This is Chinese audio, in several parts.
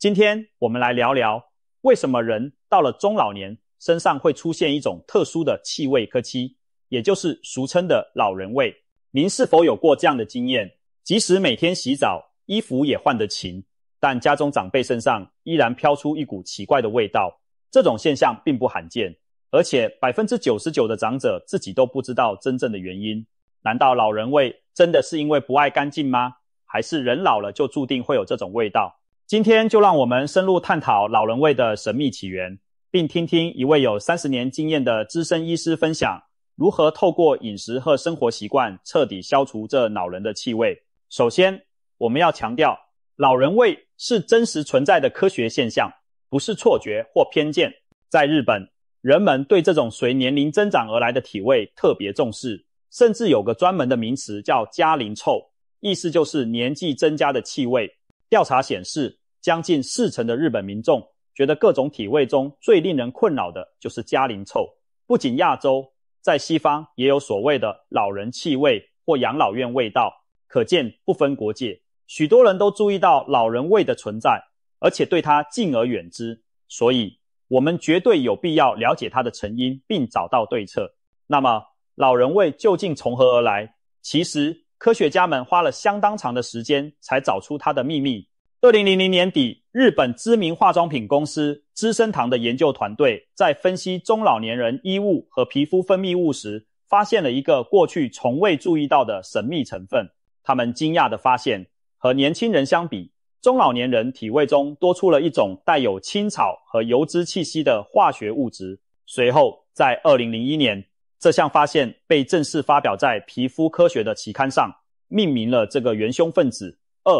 今天我们来聊聊，为什么人到了中老年，身上会出现一种特殊的气味科期，也就是俗称的老人味。您是否有过这样的经验？即使每天洗澡，衣服也换得勤，但家中长辈身上依然飘出一股奇怪的味道。这种现象并不罕见，而且百分之九十九的长者自己都不知道真正的原因。难道老人味真的是因为不爱干净吗？还是人老了就注定会有这种味道？今天就让我们深入探讨老人味的神秘起源，并听听一位有三十年经验的资深医师分享如何透过饮食和生活习惯彻底消除这老人的气味。首先，我们要强调，老人味是真实存在的科学现象，不是错觉或偏见。在日本，人们对这种随年龄增长而来的体味特别重视，甚至有个专门的名词叫“加龄臭”，意思就是年纪增加的气味。调查显示。将近四成的日本民众觉得各种体味中最令人困扰的就是嘉陵臭。不仅亚洲，在西方也有所谓的老人气味或养老院味道。可见不分国界，许多人都注意到老人味的存在，而且对它敬而远之。所以，我们绝对有必要了解它的成因，并找到对策。那么，老人味究竟从何而来？其实，科学家们花了相当长的时间才找出它的秘密。二零零零年底，日本知名化妆品公司资生堂的研究团队在分析中老年人衣物和皮肤分泌物时，发现了一个过去从未注意到的神秘成分。他们惊讶地发现，和年轻人相比，中老年人体味中多出了一种带有青草和油脂气息的化学物质。随后，在二零零一年，这项发现被正式发表在《皮肤科学》的期刊上，命名了这个元凶分子——二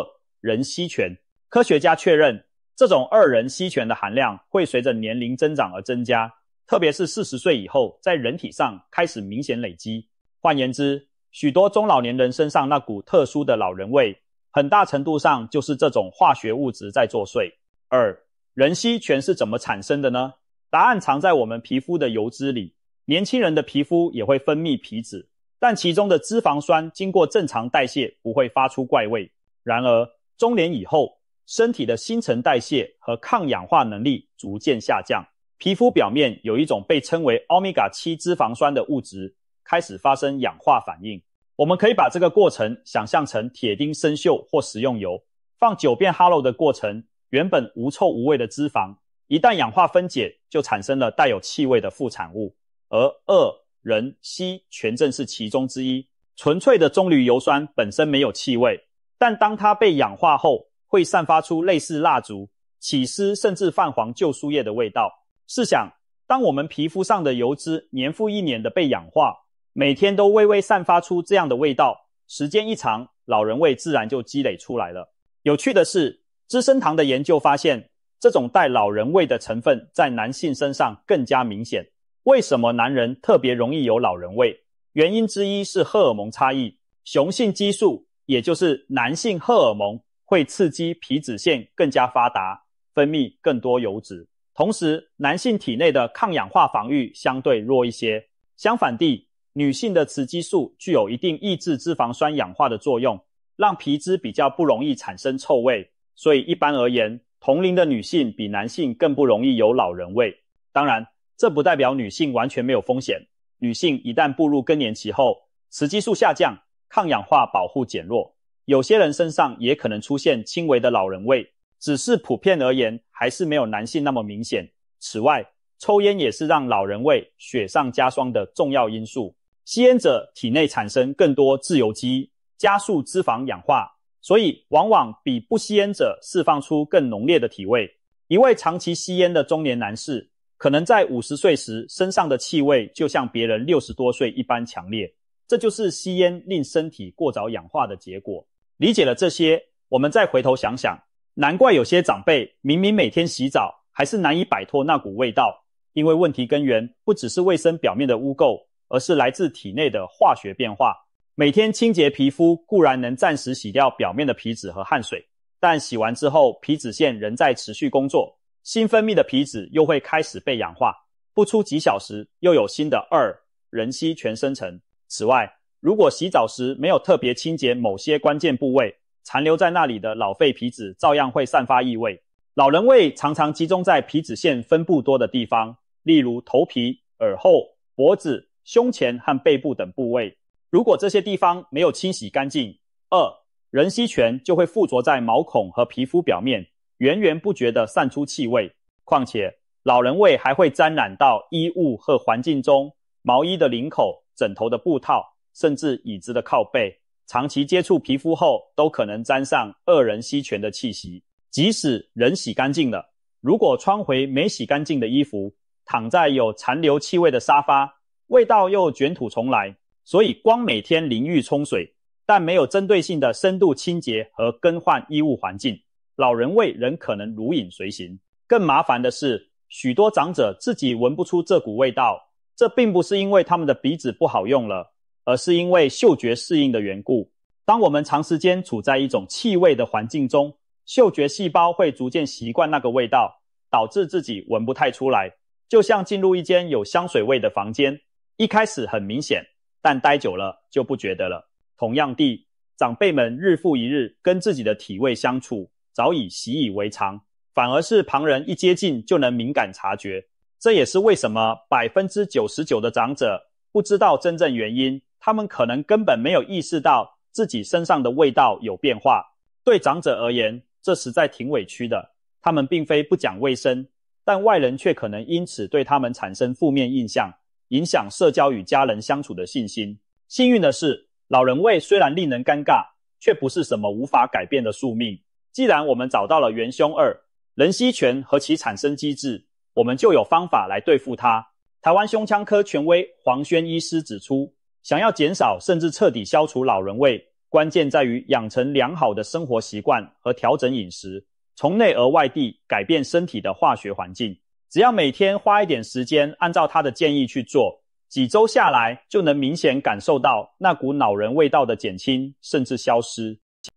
壬烯醛。科学家确认，这种二人烯醛的含量会随着年龄增长而增加，特别是四十岁以后，在人体上开始明显累积。换言之，许多中老年人身上那股特殊的老人味，很大程度上就是这种化学物质在作祟。二人烯醛是怎么产生的呢？答案藏在我们皮肤的油脂里。年轻人的皮肤也会分泌皮脂，但其中的脂肪酸经过正常代谢，不会发出怪味。然而，中年以后，身体的新陈代谢和抗氧化能力逐渐下降，皮肤表面有一种被称为欧米伽七脂肪酸的物质开始发生氧化反应。我们可以把这个过程想象成铁钉生锈或食用油放久变哈喽的过程。原本无臭无味的脂肪，一旦氧化分解，就产生了带有气味的副产物，而恶、壬、烯、醛正是其中之一。纯粹的棕榈油酸本身没有气味，但当它被氧化后，会散发出类似蜡烛、起司甚至泛黄旧书页的味道。试想，当我们皮肤上的油脂年复一年的被氧化，每天都微微散发出这样的味道，时间一长，老人味自然就积累出来了。有趣的是，资生堂的研究发现，这种带老人味的成分在男性身上更加明显。为什么男人特别容易有老人味？原因之一是荷尔蒙差异，雄性激素，也就是男性荷尔蒙。会刺激皮脂腺更加发达，分泌更多油脂。同时，男性体内的抗氧化防御相对弱一些。相反地，女性的雌激素具有一定抑制脂肪酸氧化的作用，让皮脂比较不容易产生臭味。所以，一般而言，同龄的女性比男性更不容易有老人味。当然，这不代表女性完全没有风险。女性一旦步入更年期后，雌激素下降，抗氧化保护减弱。有些人身上也可能出现轻微的老人味，只是普遍而言还是没有男性那么明显。此外，抽烟也是让老人味雪上加霜的重要因素。吸烟者体内产生更多自由基，加速脂肪氧化，所以往往比不吸烟者释放出更浓烈的体味。一位长期吸烟的中年男士，可能在五十岁时身上的气味就像别人六十多岁一般强烈，这就是吸烟令身体过早氧化的结果。理解了这些，我们再回头想想，难怪有些长辈明明每天洗澡，还是难以摆脱那股味道。因为问题根源不只是卫生表面的污垢，而是来自体内的化学变化。每天清洁皮肤固然能暂时洗掉表面的皮脂和汗水，但洗完之后，皮脂腺仍在持续工作，新分泌的皮脂又会开始被氧化，不出几小时，又有新的二人烯全生成。此外，如果洗澡时没有特别清洁某些关键部位，残留在那里的老废皮脂照样会散发异味。老人味常常集中在皮脂腺分布多的地方，例如头皮、耳后、脖子、胸前和背部等部位。如果这些地方没有清洗干净，二人烯泉就会附着在毛孔和皮肤表面，源源不绝地散出气味。况且，老人味还会沾染到衣物和环境中，毛衣的领口、枕头的布套。甚至椅子的靠背，长期接触皮肤后，都可能沾上恶人吸泉的气息。即使人洗干净了，如果穿回没洗干净的衣服，躺在有残留气味的沙发，味道又卷土重来。所以，光每天淋浴冲水，但没有针对性的深度清洁和更换衣物环境，老人味仍可能如影随形。更麻烦的是，许多长者自己闻不出这股味道，这并不是因为他们的鼻子不好用了。而是因为嗅觉适应的缘故。当我们长时间处在一种气味的环境中，嗅觉细胞会逐渐习惯那个味道，导致自己闻不太出来。就像进入一间有香水味的房间，一开始很明显，但待久了就不觉得了。同样地，长辈们日复一日跟自己的体味相处，早已习以为常，反而是旁人一接近就能敏感察觉。这也是为什么百分之九十九的长者不知道真正原因。他们可能根本没有意识到自己身上的味道有变化。对长者而言，这实在挺委屈的。他们并非不讲卫生，但外人却可能因此对他们产生负面印象，影响社交与家人相处的信心。幸运的是，老人味虽然令人尴尬，却不是什么无法改变的宿命。既然我们找到了元凶二，人烯醛和其产生机制，我们就有方法来对付它。台湾胸腔科权威黄轩医师指出。想要减少甚至彻底消除老人味，关键在于养成良好的生活习惯和调整饮食，从内而外地改变身体的化学环境。只要每天花一点时间，按照他的建议去做，几周下来就能明显感受到那股老人味道的减轻甚至消失。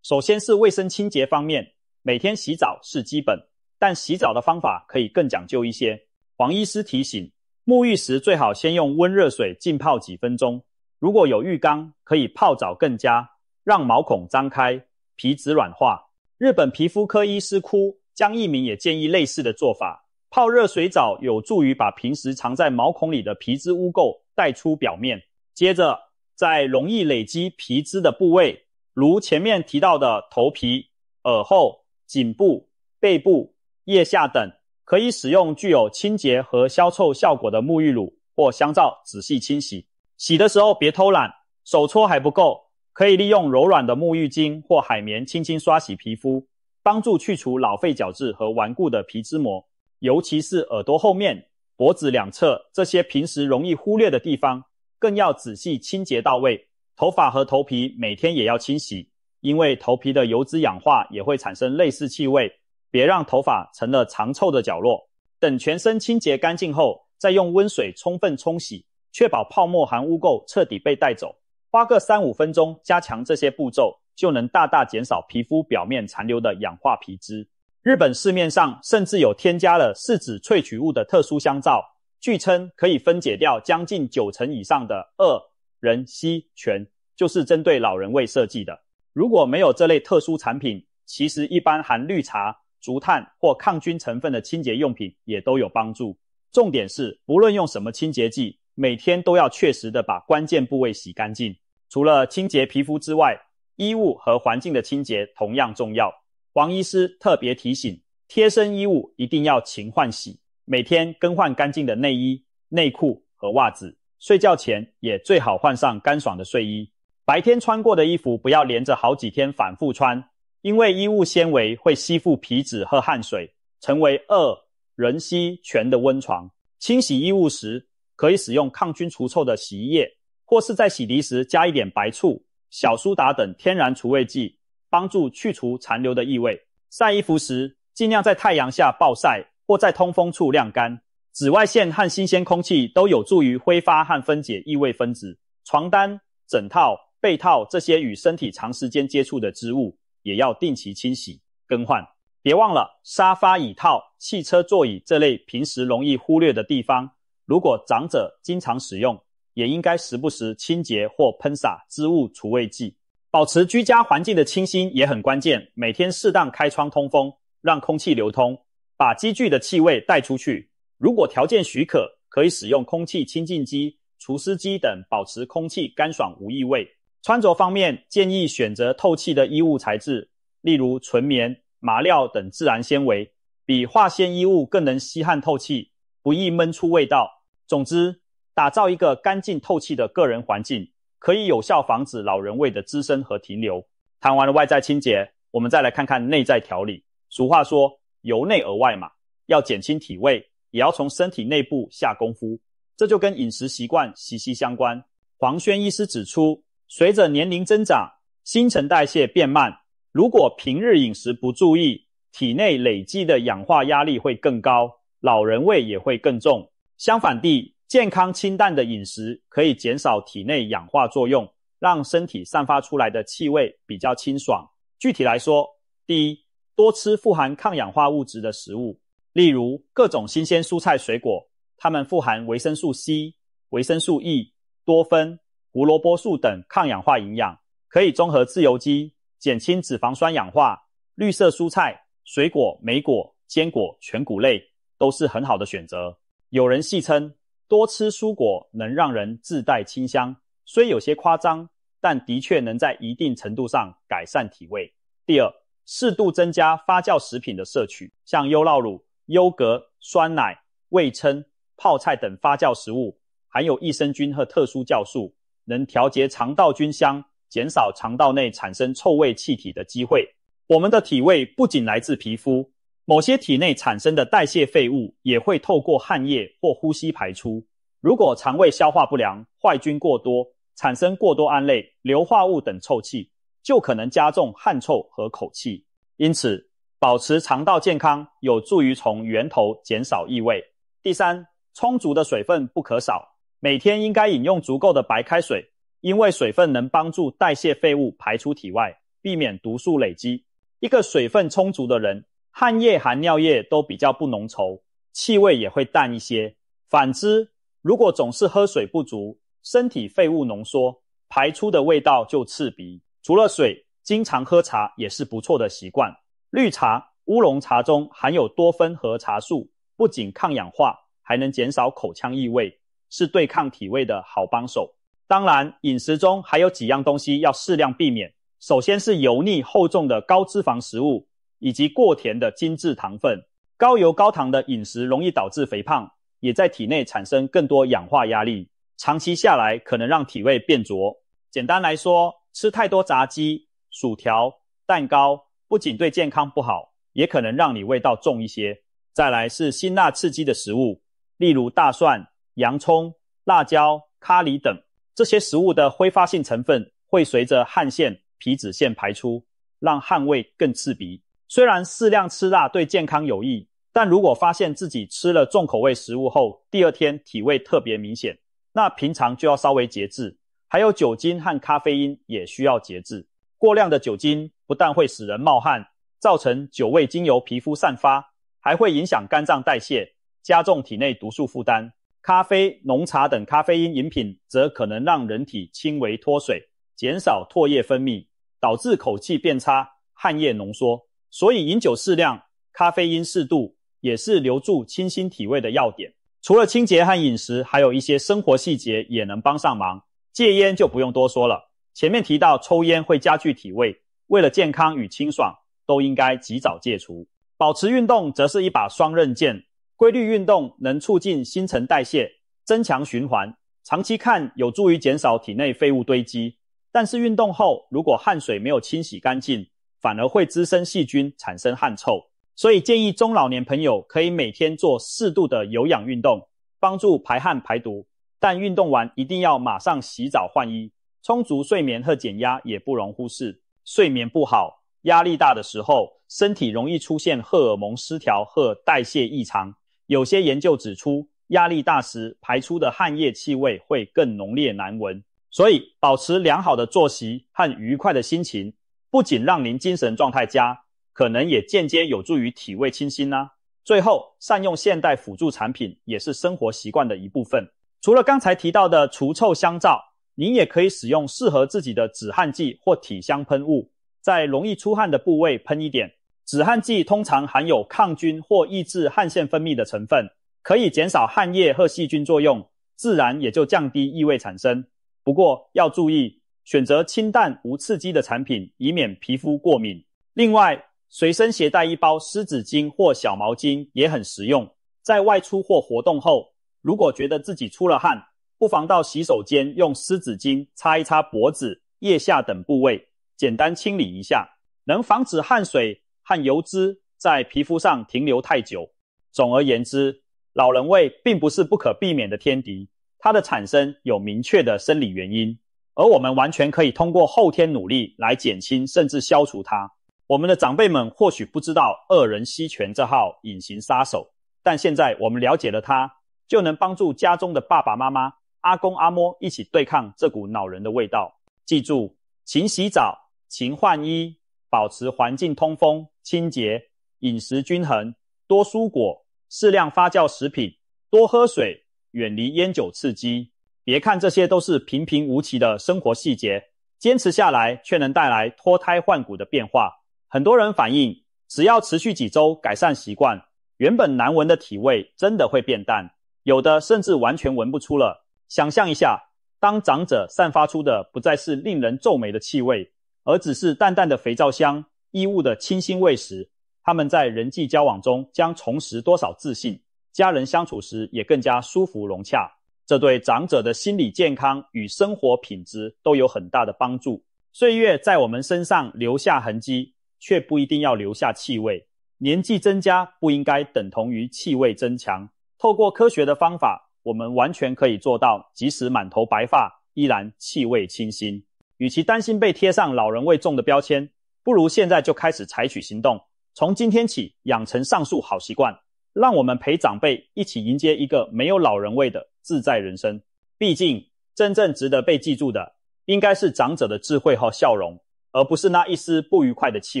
首先是卫生清洁方面，每天洗澡是基本，但洗澡的方法可以更讲究一些。黄医师提醒，沐浴时最好先用温热水浸泡几分钟。如果有浴缸，可以泡澡更佳，让毛孔张开，皮脂软化。日本皮肤科医师哭江一明也建议类似的做法，泡热水澡有助于把平时藏在毛孔里的皮脂污垢带出表面。接着，在容易累积皮脂的部位，如前面提到的头皮、耳后、颈部、背部、腋下等，可以使用具有清洁和消臭效果的沐浴乳或香皂，仔细清洗。洗的时候别偷懒，手搓还不够，可以利用柔软的沐浴巾或海绵轻轻刷洗皮肤，帮助去除老废角质和顽固的皮脂膜。尤其是耳朵后面、脖子两侧这些平时容易忽略的地方，更要仔细清洁到位。头发和头皮每天也要清洗，因为头皮的油脂氧化也会产生类似气味，别让头发成了长臭的角落。等全身清洁干净后，再用温水充分冲洗。确保泡沫含污垢彻底被带走，花个三五分钟加强这些步骤，就能大大减少皮肤表面残留的氧化皮脂。日本市面上甚至有添加了柿子萃取物的特殊香皂，据称可以分解掉将近九成以上的二壬烯醛，就是针对老人味设计的。如果没有这类特殊产品，其实一般含绿茶、竹炭或抗菌成分的清洁用品也都有帮助。重点是，不论用什么清洁剂。每天都要确实的把关键部位洗干净。除了清洁皮肤之外，衣物和环境的清洁同样重要。黄医师特别提醒：贴身衣物一定要勤换洗，每天更换干净的内衣、内裤和袜子。睡觉前也最好换上干爽的睡衣。白天穿过的衣服不要连着好几天反复穿，因为衣物纤维会吸附皮脂和汗水，成为二人吸泉的温床。清洗衣物时，可以使用抗菌除臭的洗衣液，或是在洗涤时加一点白醋、小苏打等天然除味剂，帮助去除残留的异味。晒衣服时，尽量在太阳下暴晒或在通风处晾干，紫外线和新鲜空气都有助于挥发和分解异味分子。床单、枕套、被套这些与身体长时间接触的织物也要定期清洗更换。别忘了沙发、椅套、汽车座椅这类平时容易忽略的地方。如果长者经常使用，也应该时不时清洁或喷洒织物除味剂，保持居家环境的清新也很关键。每天适当开窗通风，让空气流通，把积聚的气味带出去。如果条件许可，可以使用空气清净机、除湿机等，保持空气干爽无异味。穿着方面，建议选择透气的衣物材质，例如纯棉、麻料等自然纤维，比化纤衣物更能吸汗透气，不易闷出味道。总之，打造一个干净透气的个人环境，可以有效防止老人味的滋生和停留。谈完了外在清洁，我们再来看看内在调理。俗话说“由内而外”嘛，要减轻体味，也要从身体内部下功夫。这就跟饮食习惯息息相关。黄轩医师指出，随着年龄增长，新陈代谢变慢，如果平日饮食不注意，体内累积的氧化压力会更高，老人味也会更重。相反地，健康清淡的饮食可以减少体内氧化作用，让身体散发出来的气味比较清爽。具体来说，第一，多吃富含抗氧化物质的食物，例如各种新鲜蔬菜水果，它们富含维生素 C、维生素 E、多酚、胡萝卜素等抗氧化营养，可以综合自由基，减轻脂肪酸氧化。绿色蔬菜、水果、莓果、坚果、全谷类都是很好的选择。有人戏称多吃蔬果能让人自带清香，虽有些夸张，但的确能在一定程度上改善体味。第二，适度增加发酵食品的摄取，像优酪乳、优格、酸奶、味噌、泡菜等发酵食物，含有益生菌和特殊酵素，能调节肠道菌香，减少肠道内产生臭味气体的机会。我们的体味不仅来自皮肤。某些体内产生的代谢废物也会透过汗液或呼吸排出。如果肠胃消化不良、坏菌过多，产生过多胺类、硫化物等臭气，就可能加重汗臭和口气。因此，保持肠道健康有助于从源头减少异味。第三，充足的水分不可少，每天应该饮用足够的白开水，因为水分能帮助代谢废物排出体外，避免毒素累积。一个水分充足的人。汗液含尿液都比较不浓稠，气味也会淡一些。反之，如果总是喝水不足，身体废物浓缩，排出的味道就刺鼻。除了水，经常喝茶也是不错的习惯。绿茶、乌龙茶中含有多酚和茶素，不仅抗氧化，还能减少口腔异味，是对抗体味的好帮手。当然，饮食中还有几样东西要适量避免，首先是油腻厚重的高脂肪食物。以及过甜的精致糖分，高油高糖的饮食容易导致肥胖，也在体内产生更多氧化压力。长期下来，可能让体味变浊。简单来说，吃太多炸鸡、薯条、蛋糕，不仅对健康不好，也可能让你味道重一些。再来是辛辣刺激的食物，例如大蒜、洋葱、辣椒、咖喱等，这些食物的挥发性成分会随着汗腺、皮脂腺排出，让汗味更刺鼻。虽然适量吃辣对健康有益，但如果发现自己吃了重口味食物后第二天体味特别明显，那平常就要稍微节制。还有酒精和咖啡因也需要节制。过量的酒精不但会使人冒汗，造成酒味经由皮肤散发，还会影响肝脏代谢，加重体内毒素负担。咖啡、浓茶等咖啡因饮品则可能让人体轻微脱水，减少唾液分泌，导致口气变差、汗液浓缩。所以，饮酒适量，咖啡因适度，也是留住清新体味的要点。除了清洁和饮食，还有一些生活细节也能帮上忙。戒烟就不用多说了，前面提到抽烟会加剧体味，为了健康与清爽，都应该及早戒除。保持运动则是一把双刃剑，规律运动能促进新陈代谢，增强循环，长期看有助于减少体内废物堆积。但是运动后如果汗水没有清洗干净，反而会滋生细菌，产生汗臭，所以建议中老年朋友可以每天做适度的有氧运动，帮助排汗排毒。但运动完一定要马上洗澡换衣。充足睡眠和减压也不容忽视。睡眠不好、压力大的时候，身体容易出现荷尔蒙失调和代谢异常。有些研究指出，压力大时排出的汗液气味会更浓烈难闻。所以，保持良好的作息和愉快的心情。不仅让您精神状态佳，可能也间接有助于体味清新呢。最后，善用现代辅助产品也是生活习惯的一部分。除了刚才提到的除臭香皂，您也可以使用适合自己的止汗剂或体香喷雾，在容易出汗的部位喷一点。止汗剂通常含有抗菌或抑制汗腺分泌的成分，可以减少汗液和细菌作用，自然也就降低异味产生。不过要注意。选择清淡无刺激的产品，以免皮肤过敏。另外，随身携带一包湿纸巾或小毛巾也很实用。在外出或活动后，如果觉得自己出了汗，不妨到洗手间用湿纸巾擦一擦脖子、腋下等部位，简单清理一下，能防止汗水和油脂在皮肤上停留太久。总而言之，老人味并不是不可避免的天敌，它的产生有明确的生理原因。而我们完全可以通过后天努力来减轻甚至消除它。我们的长辈们或许不知道“恶人吸全”这号隐形杀手，但现在我们了解了它，就能帮助家中的爸爸妈妈、阿公阿嬷一起对抗这股恼人的味道。记住，勤洗澡、勤换衣，保持环境通风、清洁，饮食均衡，多蔬果，适量发酵食品，多喝水，远离烟酒刺激。别看这些都是平平无奇的生活细节，坚持下来却能带来脱胎换骨的变化。很多人反映，只要持续几周改善习惯，原本难闻的体味真的会变淡，有的甚至完全闻不出了。想象一下，当长者散发出的不再是令人皱眉的气味，而只是淡淡的肥皂香、衣物的清新味时，他们在人际交往中将重拾多少自信？家人相处时也更加舒服融洽。这对长者的心理健康与生活品质都有很大的帮助。岁月在我们身上留下痕迹，却不一定要留下气味。年纪增加不应该等同于气味增强。透过科学的方法，我们完全可以做到，即使满头白发，依然气味清新。与其担心被贴上“老人味重”的标签，不如现在就开始采取行动，从今天起养成上述好习惯，让我们陪长辈一起迎接一个没有老人味的。自在人生，毕竟真正值得被记住的，应该是长者的智慧和笑容，而不是那一丝不愉快的气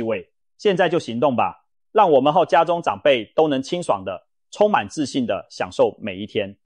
味。现在就行动吧，让我们和家中长辈都能清爽的、充满自信的享受每一天。